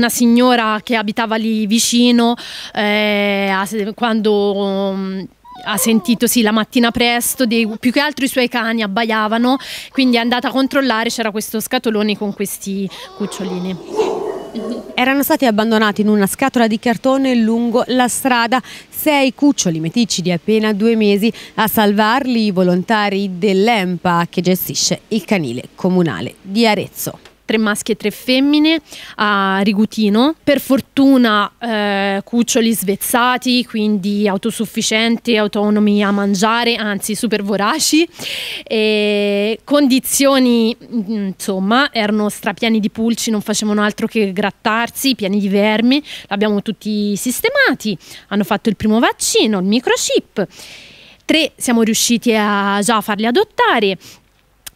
una signora che abitava lì vicino eh, quando... Mm, ha sentito sì la mattina presto, dei, più che altro i suoi cani abbaiavano, quindi è andata a controllare, c'era questo scatolone con questi cucciolini. Erano stati abbandonati in una scatola di cartone lungo la strada. Sei cuccioli meticci di appena due mesi a salvarli i volontari dell'EMPA che gestisce il canile comunale di Arezzo tre maschi e tre femmine a Rigutino. Per fortuna eh, cuccioli svezzati, quindi autosufficienti, autonomi a mangiare, anzi super voraci. E condizioni mm, insomma erano strapiani di pulci, non facevano altro che grattarsi, pieni di vermi. L'abbiamo tutti sistemati, hanno fatto il primo vaccino, il microchip. Tre siamo riusciti a già farli adottare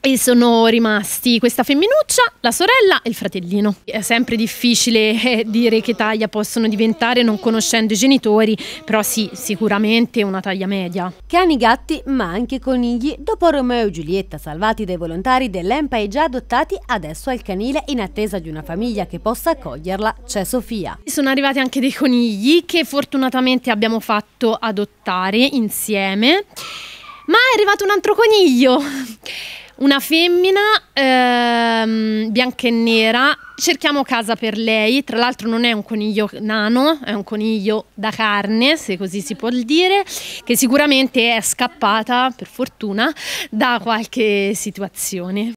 e sono rimasti questa femminuccia, la sorella e il fratellino. È sempre difficile eh, dire che taglia possono diventare non conoscendo i genitori, però sì, sicuramente una taglia media. Cani, gatti, ma anche conigli. Dopo Romeo e Giulietta, salvati dai volontari dell'EMPA e già adottati, adesso al canile in attesa di una famiglia che possa accoglierla, c'è Sofia. Sono arrivati anche dei conigli che fortunatamente abbiamo fatto adottare insieme, ma è arrivato un altro coniglio una femmina ehm, bianca e nera. Cerchiamo casa per lei. Tra l'altro, non è un coniglio nano, è un coniglio da carne, se così si può dire, che sicuramente è scappata, per fortuna, da qualche situazione.